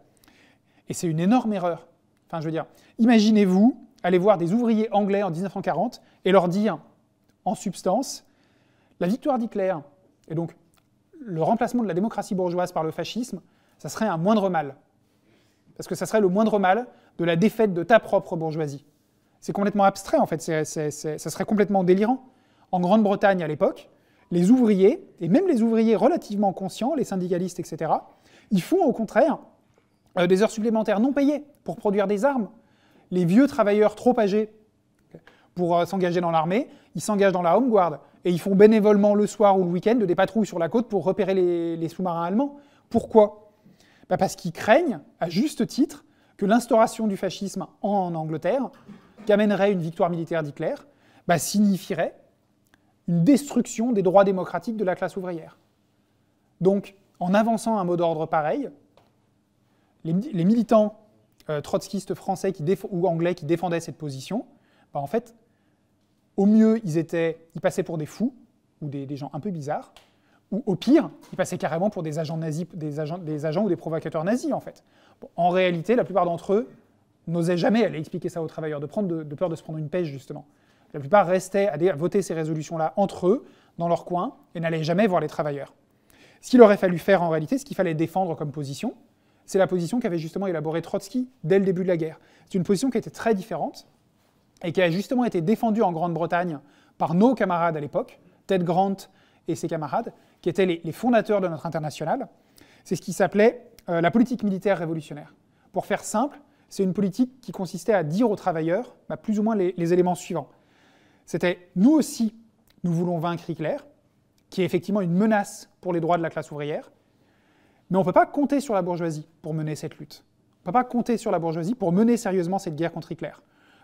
Et c'est une énorme erreur. Enfin, je veux dire, imaginez-vous aller voir des ouvriers anglais en 1940 et leur dire, en substance, la victoire d'Hitler, et donc le remplacement de la démocratie bourgeoise par le fascisme, ça serait un moindre mal parce que ça serait le moindre mal de la défaite de ta propre bourgeoisie. C'est complètement abstrait, en fait, ça serait complètement délirant. En Grande-Bretagne, à l'époque, les ouvriers, et même les ouvriers relativement conscients, les syndicalistes, etc., ils font au contraire euh, des heures supplémentaires non payées pour produire des armes. Les vieux travailleurs trop âgés pour euh, s'engager dans l'armée, ils s'engagent dans la Home Guard, et ils font bénévolement le soir ou le week-end des patrouilles sur la côte pour repérer les sous-marins allemands. Pourquoi bah, parce qu'ils craignent, à juste titre, que l'instauration du fascisme en Angleterre, amènerait une victoire militaire d'Hitler, bah, signifierait une destruction des droits démocratiques de la classe ouvrière. Donc, en avançant un mot d'ordre pareil, les, militants euh, trotskistes français ou anglais qui défendaient cette position, bah, en fait, au mieux, ils, étaient, ils passaient pour des fous ou des gens un peu bizarres, ou au pire, ils passaient carrément pour des agents nazis, des agents, ou des provocateurs nazis en fait. en réalité, la plupart d'entre eux n'osaient jamais aller expliquer ça aux travailleurs, de, prendre de, peur de se prendre une pêche justement. La plupart restaient à, à voter ces résolutions-là entre eux, dans leur coin, et n'allaient jamais voir les travailleurs. Ce qu'il aurait fallu faire en réalité, ce qu'il fallait défendre comme position, c'est la position qu'avait justement élaborée Trotsky dès le début de la guerre. C'est une position qui était très différente et qui a justement été défendue en Grande-Bretagne par nos camarades à l'époque, Ted Grant et ses camarades, qui étaient les, fondateurs de notre international, c'est ce qui s'appelait euh, la politique militaire révolutionnaire. Pour faire simple, c'est une politique qui consistait à dire aux travailleurs bah, plus ou moins les, les éléments suivants. C'était nous aussi, nous voulons vaincre Hitler, qui est effectivement une menace pour les droits de la classe ouvrière, mais on ne peut pas compter sur la bourgeoisie pour mener cette lutte. On ne peut pas compter sur la bourgeoisie pour mener sérieusement cette guerre contre Hitler.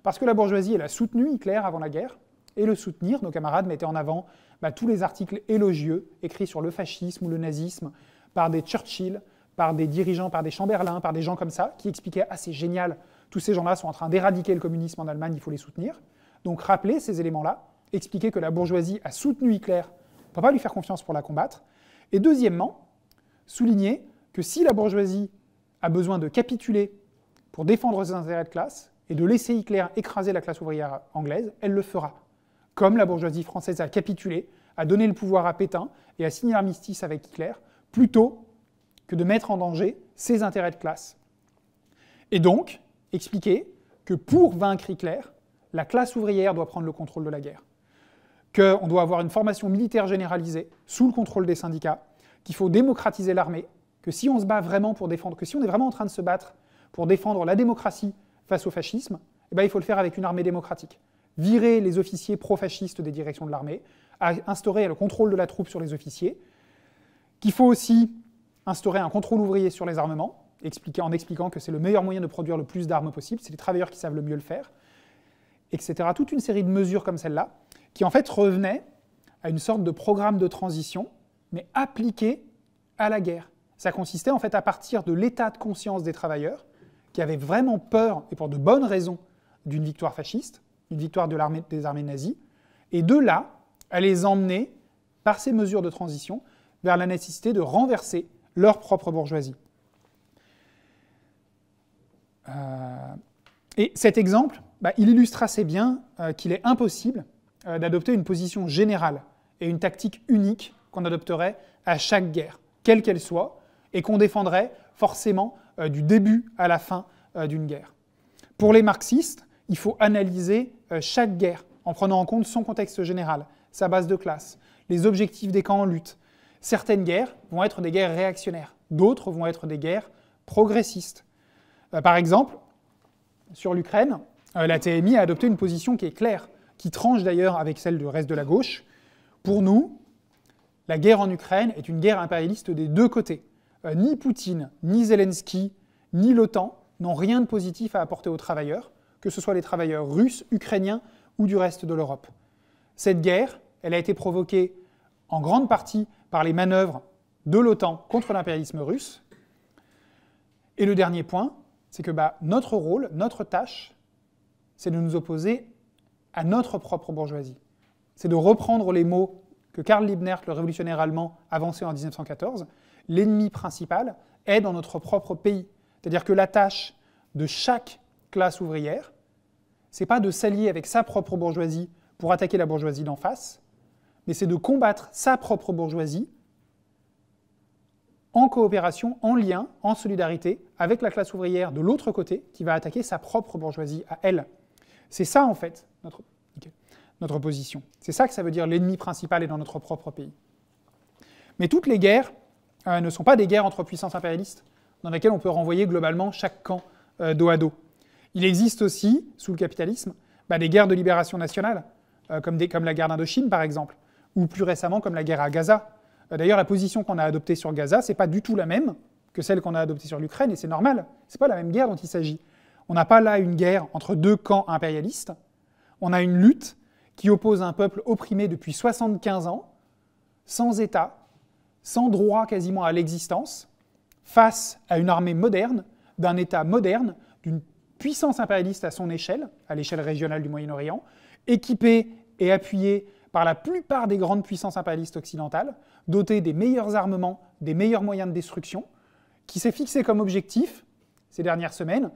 Parce que la bourgeoisie, elle a soutenu Hitler avant la guerre, et le soutenir. Nos camarades mettaient en avant bah, tous les articles élogieux écrits sur le fascisme ou le nazisme par des Churchill, par des dirigeants, par des Chamberlain, par des gens comme ça, qui expliquaient assez ah, c'est génial, tous ces gens-là sont en train d'éradiquer le communisme en Allemagne, il faut les soutenir. Donc rappeler ces éléments-là, expliquer que la bourgeoisie a soutenu Hitler, on ne peut pas lui faire confiance pour la combattre. Et deuxièmement, souligner que si la bourgeoisie a besoin de capituler pour défendre ses intérêts de classe et de laisser Hitler écraser la classe ouvrière anglaise, elle le fera comme la bourgeoisie française a capitulé, a donné le pouvoir à Pétain et a signé l'armistice avec Hitler, plutôt que de mettre en danger ses intérêts de classe. Et donc, expliquer que pour vaincre Hitler, la classe ouvrière doit prendre le contrôle de la guerre, qu'on doit avoir une formation militaire généralisée sous le contrôle des syndicats, qu'il faut démocratiser l'armée, que si on se bat vraiment pour défendre, que si on est vraiment en train de se battre pour défendre la démocratie face au fascisme, eh bien, il faut le faire avec une armée démocratique virer les officiers pro-fascistes des directions de l'armée, instaurer le contrôle de la troupe sur les officiers, qu'il faut aussi instaurer un contrôle ouvrier sur les armements, en expliquant que c'est le meilleur moyen de produire le plus d'armes possible, c'est les travailleurs qui savent le mieux le faire, etc. Toute une série de mesures comme celle-là, qui en fait revenaient à une sorte de programme de transition, mais appliqué à la guerre. Ça consistait en fait à partir de l'état de conscience des travailleurs, qui avaient vraiment peur, et pour de bonnes raisons, d'une victoire fasciste, une victoire de des armées nazies, et de là à les emmener, par ces mesures de transition, vers la nécessité de renverser leur propre bourgeoisie. Euh, et cet exemple, bah, il illustre assez bien euh, qu'il est impossible euh, d'adopter une position générale et une tactique unique qu'on adopterait à chaque guerre, quelle qu'elle soit, et qu'on défendrait forcément du début à la fin d'une guerre. Pour les marxistes, il faut analyser euh, chaque guerre en prenant en compte son contexte général, sa base de classe, les objectifs des camps en lutte. Certaines guerres vont être des guerres réactionnaires, d'autres vont être des guerres progressistes. Euh, par exemple, sur l'Ukraine, euh, la TMI a adopté une position qui est claire, qui tranche d'ailleurs avec celle du reste de la gauche. Pour nous, la guerre en Ukraine est une guerre impérialiste des deux côtés. ni Poutine, ni Zelensky, ni l'OTAN n'ont rien de positif à apporter aux travailleurs que ce soit les travailleurs russes, ukrainiens ou du reste de l'Europe. Cette guerre, elle a été provoquée en grande partie par les manœuvres de l'OTAN contre l'impérialisme russe. Et le dernier point, c'est que bah, notre rôle, notre tâche, c'est de nous opposer à notre propre bourgeoisie. C'est de reprendre les mots que Karl Liebknecht, le révolutionnaire allemand, avançait en 1914. L'ennemi principal est dans notre propre pays. C'est-à-dire que la tâche de chaque classe ouvrière, c'est pas de s'allier avec sa propre bourgeoisie pour attaquer la bourgeoisie d'en face, mais c'est de combattre sa propre bourgeoisie en coopération, en lien, en solidarité avec la classe ouvrière de l'autre côté qui va attaquer sa propre bourgeoisie à elle. C'est ça en fait notre, notre position. C'est ça que ça veut dire l'ennemi principal est dans notre propre pays. Mais toutes les guerres euh, ne sont pas des guerres entre puissances impérialistes dans lesquelles on peut renvoyer globalement chaque camp euh, dos à dos. Il existe aussi, sous le capitalisme, bah, des guerres de libération nationale, euh, comme, la guerre d'Indochine par exemple, ou plus récemment comme la guerre à Gaza. Euh, d'ailleurs, la position qu'on a adoptée sur Gaza, n'est pas du tout la même que celle qu'on a adoptée sur l'Ukraine, et c'est normal. C'est pas la même guerre dont il s'agit. On n'a pas là une guerre entre deux camps impérialistes. On a une lutte qui oppose un peuple opprimé depuis 75 ans, sans État, sans droit quasiment à l'existence, face à une armée moderne, d'un État moderne, puissance impérialiste à son échelle, à l'échelle régionale du Moyen-Orient, équipée et appuyée par la plupart des grandes puissances impérialistes occidentales, dotée des meilleurs armements, des meilleurs moyens de destruction, qui s'est fixé comme objectif, ces dernières semaines,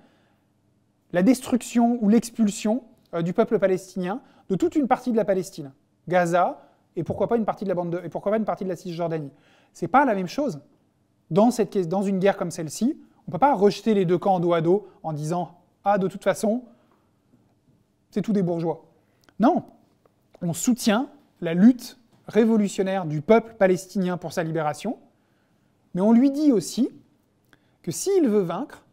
la destruction ou l'expulsion euh, du peuple palestinien de toute une partie de la Palestine, Gaza, et pourquoi pas une partie de la bande et pourquoi pas une partie de la Cisjordanie. C'est pas la même chose. Dans, cette, dans une guerre comme celle-ci, on ne peut pas rejeter les deux camps dos à dos en disant ah, de toute façon, c'est tout des bourgeois. Non, on soutient la lutte révolutionnaire du peuple palestinien pour sa libération, mais on lui dit aussi que s'il veut vaincre,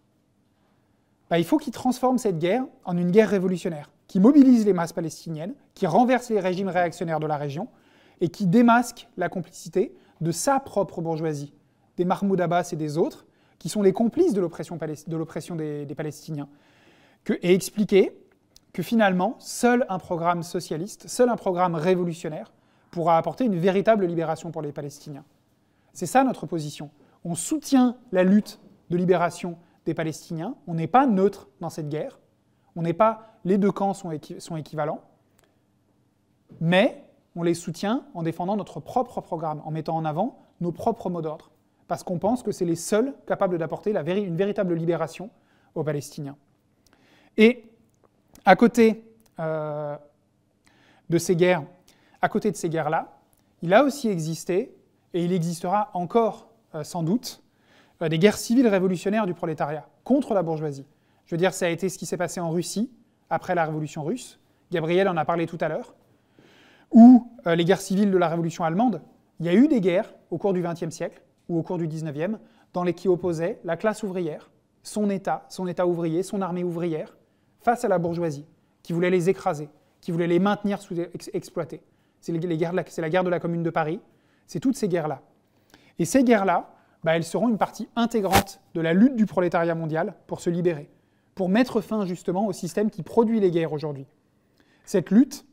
bah, il faut qu'il transforme cette guerre en une guerre révolutionnaire, qui mobilise les masses palestiniennes, qui renverse les régimes réactionnaires de la région et qui démasque la complicité de sa propre bourgeoisie, des Mahmoud Abbas et des autres, qui sont les complices de l'oppression des Palestiniens, et expliquer que finalement, seul un programme socialiste, seul un programme révolutionnaire pourra apporter une véritable libération pour les Palestiniens. C'est ça notre position. On soutient la lutte de libération des Palestiniens. On n'est pas neutre dans cette guerre. On n'est pas les deux camps sont, sont équivalents. Mais on les soutient en défendant notre propre programme, en mettant en avant nos propres mots d'ordre, parce qu'on pense que c'est les seuls capables d'apporter une véritable libération aux Palestiniens. Et à côté euh, de ces guerres, à côté de ces guerres-là, il a aussi existé, et il existera encore euh, sans doute, euh, des guerres civiles révolutionnaires du prolétariat contre la bourgeoisie. Je veux dire, ça a été ce qui s'est passé en Russie après la révolution russe. Gabriel en a parlé tout à l'heure. Ou les guerres civiles de la révolution allemande. Il y a eu des guerres au cours du XXe siècle ou au cours du XIXe dans les qui opposaient la classe ouvrière, son État, son État ouvrier, son armée ouvrière, face à la bourgeoisie, qui voulait les écraser, qui voulait les maintenir sous exploités. C'est la guerre de la Commune de Paris, c'est toutes ces guerres-là. Et ces guerres-là, bah, elles seront une partie intégrante de la lutte du prolétariat mondial pour se libérer, pour mettre fin justement au système qui produit les guerres aujourd'hui. Cette lutte,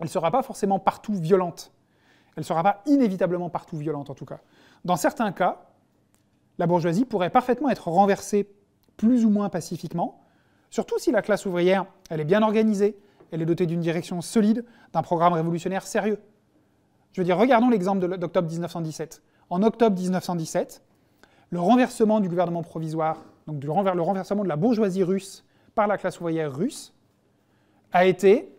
elle ne sera pas forcément partout violente. Elle ne sera pas inévitablement partout violente en tout cas. Dans certains cas, la bourgeoisie pourrait parfaitement être renversée plus ou moins pacifiquement, Surtout si la classe ouvrière, elle est bien organisée, elle est dotée d'une direction solide, d'un programme révolutionnaire sérieux. Je veux dire, regardons l'exemple d'octobre 1917. En octobre 1917, le renversement du gouvernement provisoire, donc le renversement de la bourgeoisie russe par la classe ouvrière russe, a été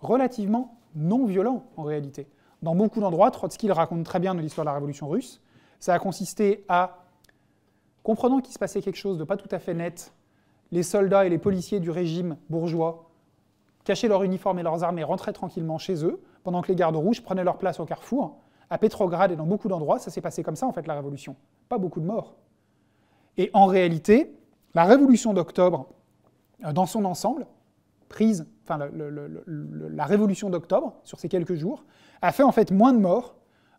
relativement non violent en réalité. Dans beaucoup d'endroits, Trotsky raconte très bien de l'histoire de la Révolution russe, ça a consisté à, comprenant qu'il se passait quelque chose de pas tout à fait net les soldats et les policiers du régime bourgeois cachaient leurs uniformes et leurs armes et rentraient tranquillement chez eux, pendant que les gardes rouges prenaient leur place au carrefour. À Pétrograd et dans beaucoup d'endroits, ça s'est passé comme ça, en fait, la révolution. Pas beaucoup de morts. Et en réalité, la révolution d'octobre, euh, dans son ensemble, prise, enfin, la révolution d'octobre, sur ces quelques jours, a fait en fait moins de morts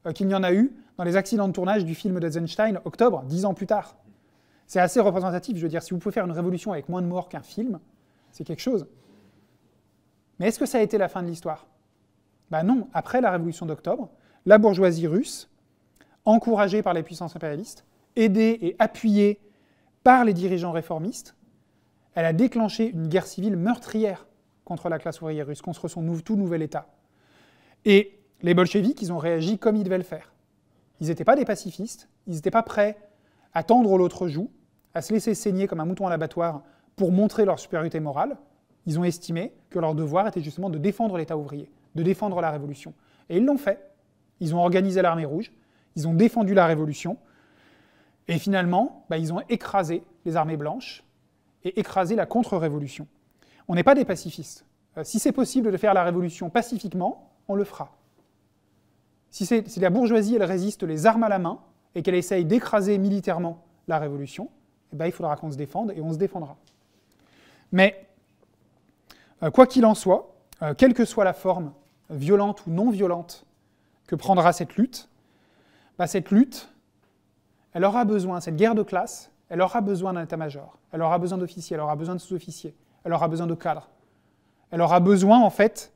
euh, qu'il n'y en a eu dans les accidents de tournage du film d'Ezenstein octobre, dix ans plus tard. C'est assez représentatif, je veux dire, si vous pouvez faire une révolution avec moins de morts qu'un film, c'est quelque chose. Mais est-ce que ça a été la fin de l'histoire Ben non, après la révolution d'octobre, la bourgeoisie russe, encouragée par les puissances impérialistes, aidée et appuyée par les dirigeants réformistes, elle a déclenché une guerre civile meurtrière contre la classe ouvrière russe, contre son tout nouvel État. Et les bolcheviks, ils ont réagi comme ils devaient le faire. Ils n'étaient pas des pacifistes, ils n'étaient pas prêts à tendre l'autre joue, à se laisser saigner comme un mouton à l'abattoir pour montrer leur supériorité morale, ils ont estimé que leur devoir était justement de défendre l'État ouvrier, de défendre la Révolution. Et ils l'ont fait. Ils ont organisé l'armée rouge, ils ont défendu la Révolution, et finalement, bah, ils ont écrasé les armées blanches et écrasé la contre-révolution. On n'est pas des pacifistes. Euh, si c'est possible de faire la révolution pacifiquement, on le fera. Si, la bourgeoisie elle résiste les armes à la main, et qu'elle essaye d'écraser militairement la révolution, eh ben, il faudra qu'on se défende et on se défendra. Mais euh, quoi qu'il en soit, euh, quelle que soit la forme euh, violente ou non violente que prendra cette lutte, bah, cette lutte, elle aura besoin, cette guerre de classe, elle aura besoin d'un état-major, elle aura besoin d'officiers, elle aura besoin de sous-officiers, elle aura besoin de cadres, elle aura besoin en fait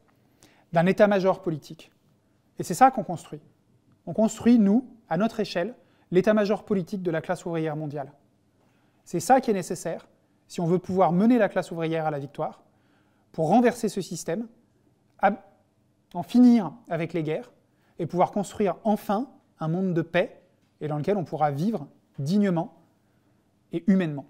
d'un état-major politique. Et c'est ça qu'on construit. On construit, nous, à notre échelle, l'état-major politique de la classe ouvrière mondiale. C'est ça qui est nécessaire si on veut pouvoir mener la classe ouvrière à la victoire, pour renverser ce système, en finir avec les guerres et pouvoir construire enfin un monde de paix et dans lequel on pourra vivre dignement et humainement.